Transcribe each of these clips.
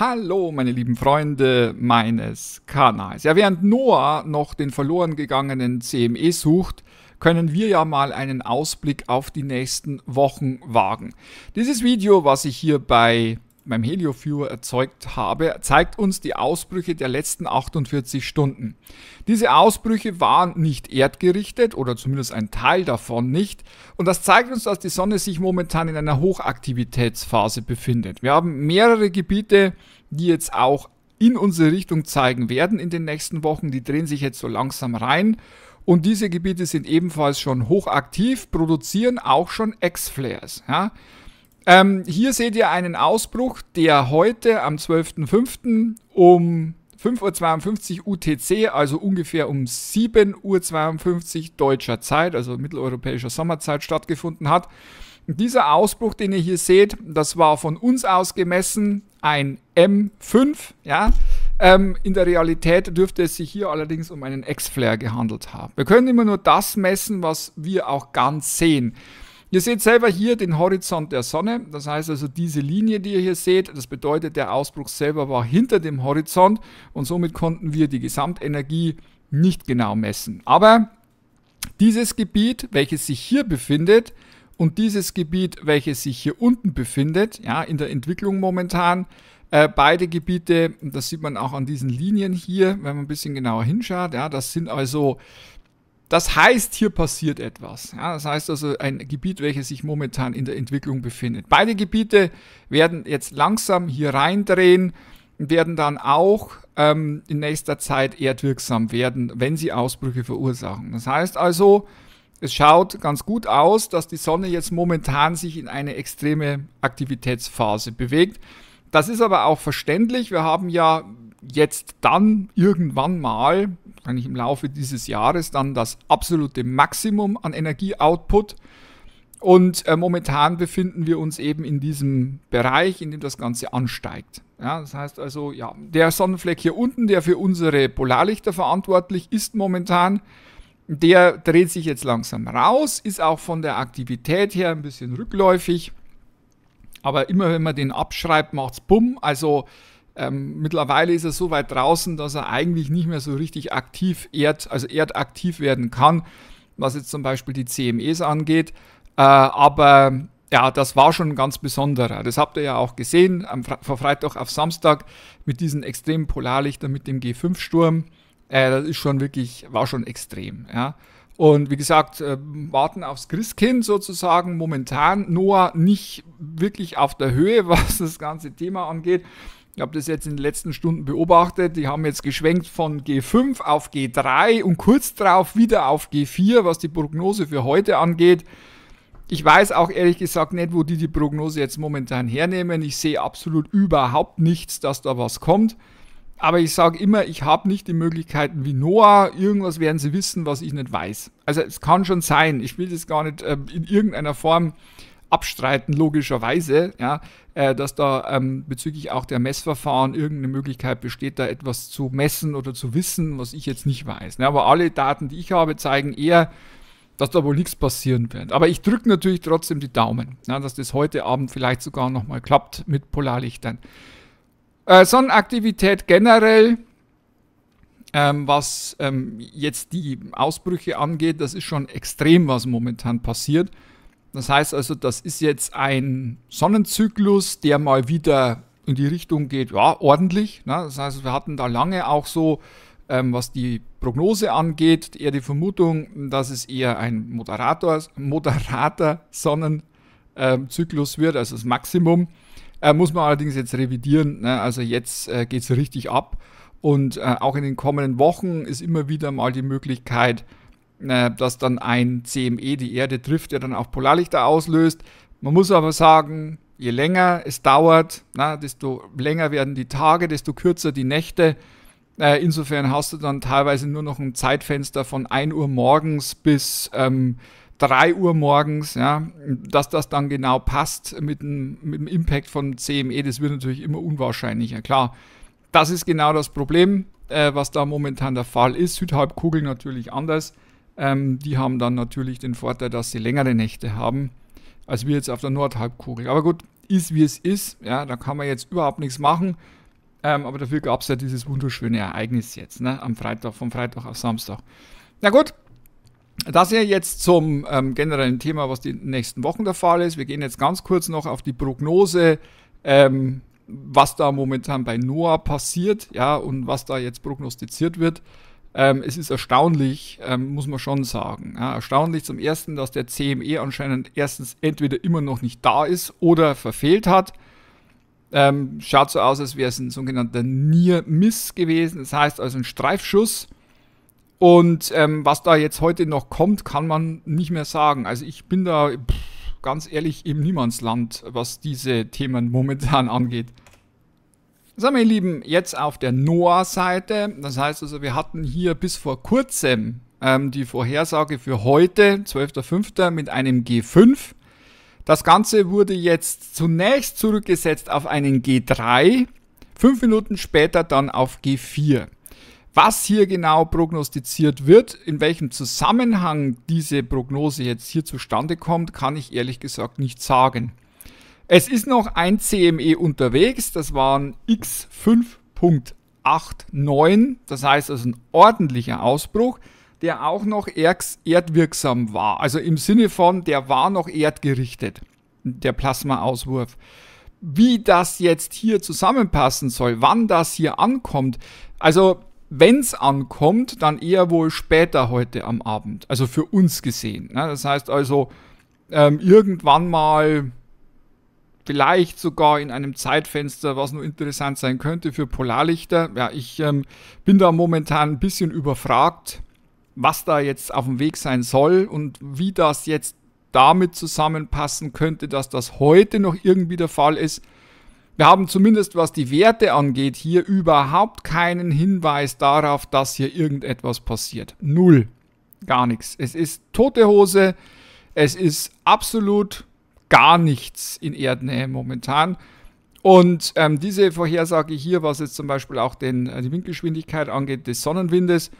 Hallo, meine lieben Freunde meines Kanals. Ja, während Noah noch den verloren gegangenen CME sucht, können wir ja mal einen Ausblick auf die nächsten Wochen wagen. Dieses Video, was ich hier bei meinem Helioviewer erzeugt habe, zeigt uns die Ausbrüche der letzten 48 Stunden. Diese Ausbrüche waren nicht erdgerichtet oder zumindest ein Teil davon nicht und das zeigt uns, dass die Sonne sich momentan in einer Hochaktivitätsphase befindet. Wir haben mehrere Gebiete, die jetzt auch in unsere Richtung zeigen werden in den nächsten Wochen. Die drehen sich jetzt so langsam rein und diese Gebiete sind ebenfalls schon hochaktiv, produzieren auch schon X-Flares. Ja? Ähm, hier seht ihr einen Ausbruch, der heute am 12.05. um 5.52 Uhr UTC, also ungefähr um 7.52 Uhr deutscher Zeit, also mitteleuropäischer Sommerzeit stattgefunden hat. Und dieser Ausbruch, den ihr hier seht, das war von uns aus gemessen ein M5. Ja? Ähm, in der Realität dürfte es sich hier allerdings um einen X-Flare gehandelt haben. Wir können immer nur das messen, was wir auch ganz sehen. Ihr seht selber hier den Horizont der Sonne, das heißt also diese Linie, die ihr hier seht, das bedeutet, der Ausbruch selber war hinter dem Horizont und somit konnten wir die Gesamtenergie nicht genau messen. Aber dieses Gebiet, welches sich hier befindet und dieses Gebiet, welches sich hier unten befindet, ja, in der Entwicklung momentan, äh, beide Gebiete, das sieht man auch an diesen Linien hier, wenn man ein bisschen genauer hinschaut, ja, das sind also das heißt, hier passiert etwas. Ja, das heißt also ein Gebiet, welches sich momentan in der Entwicklung befindet. Beide Gebiete werden jetzt langsam hier reindrehen und werden dann auch ähm, in nächster Zeit erdwirksam werden, wenn sie Ausbrüche verursachen. Das heißt also, es schaut ganz gut aus, dass die Sonne jetzt momentan sich in eine extreme Aktivitätsphase bewegt. Das ist aber auch verständlich. Wir haben ja jetzt dann irgendwann mal eigentlich im Laufe dieses Jahres dann das absolute Maximum an Energieoutput. Und äh, momentan befinden wir uns eben in diesem Bereich, in dem das Ganze ansteigt. Ja, das heißt also, ja, der Sonnenfleck hier unten, der für unsere Polarlichter verantwortlich ist momentan, der dreht sich jetzt langsam raus, ist auch von der Aktivität her ein bisschen rückläufig. Aber immer wenn man den abschreibt, macht es bumm. Also ähm, mittlerweile ist er so weit draußen, dass er eigentlich nicht mehr so richtig aktiv erd, also erdaktiv werden kann, was jetzt zum Beispiel die CMEs angeht. Äh, aber ja, das war schon ein ganz besonderer. Das habt ihr ja auch gesehen, am Fre von Freitag auf Samstag mit diesen extremen Polarlichtern, mit dem G5-Sturm. Äh, das ist schon wirklich, war schon extrem. Ja. Und wie gesagt, äh, warten aufs Christkind sozusagen momentan. Noah nicht wirklich auf der Höhe, was das ganze Thema angeht. Ich habe das jetzt in den letzten Stunden beobachtet. Die haben jetzt geschwenkt von G5 auf G3 und kurz darauf wieder auf G4, was die Prognose für heute angeht. Ich weiß auch ehrlich gesagt nicht, wo die die Prognose jetzt momentan hernehmen. Ich sehe absolut überhaupt nichts, dass da was kommt. Aber ich sage immer, ich habe nicht die Möglichkeiten wie Noah. Irgendwas werden sie wissen, was ich nicht weiß. Also es kann schon sein. Ich will das gar nicht äh, in irgendeiner Form abstreiten, logischerweise, ja, äh, dass da ähm, bezüglich auch der Messverfahren irgendeine Möglichkeit besteht, da etwas zu messen oder zu wissen, was ich jetzt nicht weiß. Ne? Aber alle Daten, die ich habe, zeigen eher, dass da wohl nichts passieren wird. Aber ich drücke natürlich trotzdem die Daumen, ne, dass das heute Abend vielleicht sogar nochmal klappt mit Polarlichtern. Äh, Sonnenaktivität generell, ähm, was ähm, jetzt die Ausbrüche angeht, das ist schon extrem, was momentan passiert. Das heißt also, das ist jetzt ein Sonnenzyklus, der mal wieder in die Richtung geht, ja, ordentlich. Ne? Das heißt, wir hatten da lange auch so, ähm, was die Prognose angeht, eher die Vermutung, dass es eher ein moderator, moderater Sonnenzyklus ähm, wird, also das Maximum. Äh, muss man allerdings jetzt revidieren. Ne? Also jetzt äh, geht es richtig ab. Und äh, auch in den kommenden Wochen ist immer wieder mal die Möglichkeit, äh, dass dann ein CME die Erde trifft, der dann auch Polarlichter auslöst. Man muss aber sagen, je länger es dauert, na, desto länger werden die Tage, desto kürzer die Nächte. Äh, insofern hast du dann teilweise nur noch ein Zeitfenster von 1 Uhr morgens bis ähm, 3 Uhr morgens, ja, dass das dann genau passt mit dem, mit dem Impact von CME, das wird natürlich immer unwahrscheinlicher. Klar, das ist genau das Problem, äh, was da momentan der Fall ist. Südhalbkugel natürlich anders. Ähm, die haben dann natürlich den Vorteil, dass sie längere Nächte haben, als wir jetzt auf der Nordhalbkugel. Aber gut, ist wie es ist. Ja, da kann man jetzt überhaupt nichts machen. Ähm, aber dafür gab es ja dieses wunderschöne Ereignis jetzt, ne? Am Freitag, vom Freitag auf Samstag. Na gut, das hier jetzt zum ähm, generellen Thema, was die nächsten Wochen der Fall ist. Wir gehen jetzt ganz kurz noch auf die Prognose, ähm, was da momentan bei Noah passiert, ja, und was da jetzt prognostiziert wird. Ähm, es ist erstaunlich, ähm, muss man schon sagen. Ja, erstaunlich zum ersten, dass der CME anscheinend erstens entweder immer noch nicht da ist oder verfehlt hat. Ähm, schaut so aus, als wäre es ein sogenannter Near-Miss gewesen, das heißt also ein Streifschuss. Und ähm, was da jetzt heute noch kommt, kann man nicht mehr sagen. Also ich bin da pff, ganz ehrlich im Niemandsland, was diese Themen momentan angeht. So, meine Lieben, jetzt auf der Noah-Seite. Das heißt also, wir hatten hier bis vor kurzem ähm, die Vorhersage für heute, 12.05. mit einem G5. Das Ganze wurde jetzt zunächst zurückgesetzt auf einen G3, fünf Minuten später dann auf G4. Was hier genau prognostiziert wird, in welchem Zusammenhang diese Prognose jetzt hier zustande kommt, kann ich ehrlich gesagt nicht sagen. Es ist noch ein CME unterwegs, das waren X5.89, das heißt, das also ist ein ordentlicher Ausbruch, der auch noch erdwirksam war. Also im Sinne von, der war noch erdgerichtet, der Plasmaauswurf. Wie das jetzt hier zusammenpassen soll, wann das hier ankommt, also wenn es ankommt, dann eher wohl später heute am Abend, also für uns gesehen. Ne? Das heißt also, ähm, irgendwann mal vielleicht sogar in einem Zeitfenster, was nur interessant sein könnte für Polarlichter. Ja, ich ähm, bin da momentan ein bisschen überfragt, was da jetzt auf dem Weg sein soll und wie das jetzt damit zusammenpassen könnte, dass das heute noch irgendwie der Fall ist. Wir haben zumindest, was die Werte angeht, hier überhaupt keinen Hinweis darauf, dass hier irgendetwas passiert. Null. Gar nichts. Es ist tote Hose. Es ist absolut gar nichts in Erdnähe momentan. Und ähm, diese Vorhersage hier, was jetzt zum Beispiel auch den, äh, die Windgeschwindigkeit angeht, des Sonnenwindes,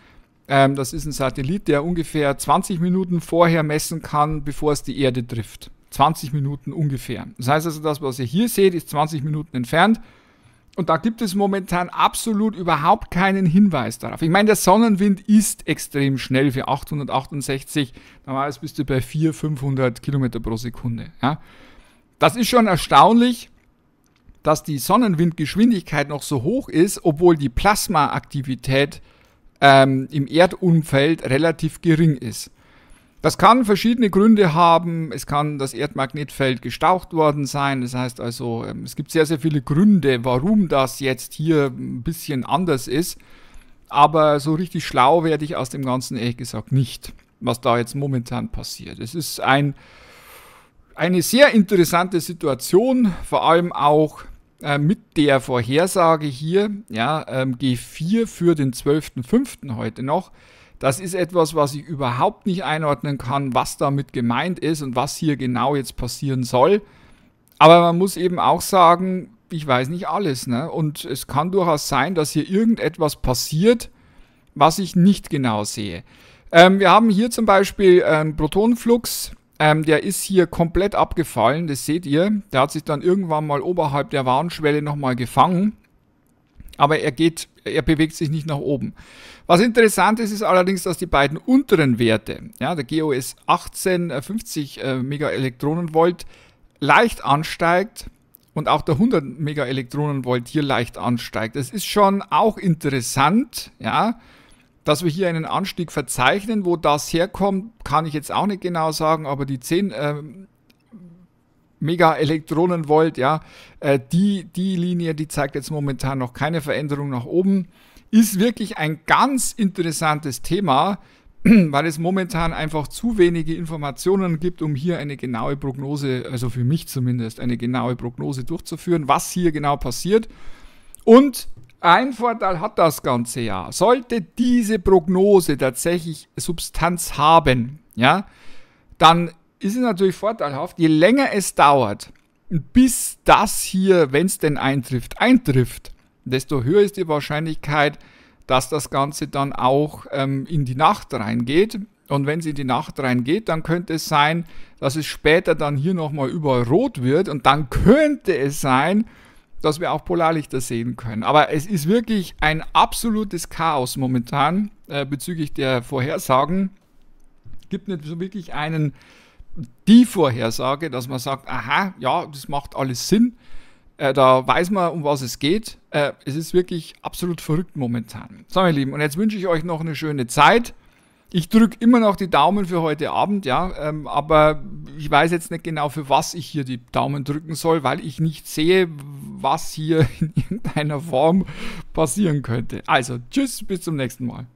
ähm, das ist ein Satellit, der ungefähr 20 Minuten vorher messen kann, bevor es die Erde trifft. 20 Minuten ungefähr. Das heißt also, das, was ihr hier seht, ist 20 Minuten entfernt. Und da gibt es momentan absolut überhaupt keinen Hinweis darauf. Ich meine, der Sonnenwind ist extrem schnell für 868. Normalerweise bist du bei 400, 500 Kilometer pro Sekunde. Ja. Das ist schon erstaunlich, dass die Sonnenwindgeschwindigkeit noch so hoch ist, obwohl die Plasmaaktivität ähm, im Erdumfeld relativ gering ist. Das kann verschiedene Gründe haben. Es kann das Erdmagnetfeld gestaucht worden sein. Das heißt also, ähm, es gibt sehr, sehr viele Gründe, warum das jetzt hier ein bisschen anders ist. Aber so richtig schlau werde ich aus dem Ganzen ehrlich gesagt nicht, was da jetzt momentan passiert. Es ist ein, eine sehr interessante Situation, vor allem auch äh, mit der Vorhersage hier, ja, ähm, G4 für den 12.05. heute noch. Das ist etwas, was ich überhaupt nicht einordnen kann, was damit gemeint ist und was hier genau jetzt passieren soll. Aber man muss eben auch sagen, ich weiß nicht alles. Ne? Und es kann durchaus sein, dass hier irgendetwas passiert, was ich nicht genau sehe. Ähm, wir haben hier zum Beispiel einen ähm, Protonenflux. Ähm, der ist hier komplett abgefallen, das seht ihr. Der hat sich dann irgendwann mal oberhalb der Warnschwelle nochmal gefangen aber er geht, er bewegt sich nicht nach oben. Was interessant ist, ist allerdings, dass die beiden unteren Werte, ja, der GOS 18, 50 äh, Megaelektronenvolt leicht ansteigt und auch der 100 Megaelektronenvolt hier leicht ansteigt. Es ist schon auch interessant, ja, dass wir hier einen Anstieg verzeichnen. Wo das herkommt, kann ich jetzt auch nicht genau sagen, aber die 10 ähm, Mega-Elektronenvolt, ja, äh, die, die Linie, die zeigt jetzt momentan noch keine Veränderung nach oben. Ist wirklich ein ganz interessantes Thema, weil es momentan einfach zu wenige Informationen gibt, um hier eine genaue Prognose, also für mich zumindest, eine genaue Prognose durchzuführen, was hier genau passiert. Und ein Vorteil hat das ganze ja. Sollte diese Prognose tatsächlich Substanz haben, ja, dann ist es natürlich vorteilhaft, je länger es dauert, bis das hier, wenn es denn eintrifft, eintrifft, desto höher ist die Wahrscheinlichkeit, dass das Ganze dann auch ähm, in die Nacht reingeht. Und wenn es in die Nacht reingeht, dann könnte es sein, dass es später dann hier nochmal überall rot wird. Und dann könnte es sein, dass wir auch Polarlichter sehen können. Aber es ist wirklich ein absolutes Chaos momentan äh, bezüglich der Vorhersagen. Es Gibt nicht so wirklich einen die Vorhersage, dass man sagt, aha, ja, das macht alles Sinn, äh, da weiß man, um was es geht. Äh, es ist wirklich absolut verrückt momentan. So, meine Lieben, und jetzt wünsche ich euch noch eine schöne Zeit. Ich drücke immer noch die Daumen für heute Abend, ja, ähm, aber ich weiß jetzt nicht genau, für was ich hier die Daumen drücken soll, weil ich nicht sehe, was hier in irgendeiner Form passieren könnte. Also, tschüss, bis zum nächsten Mal.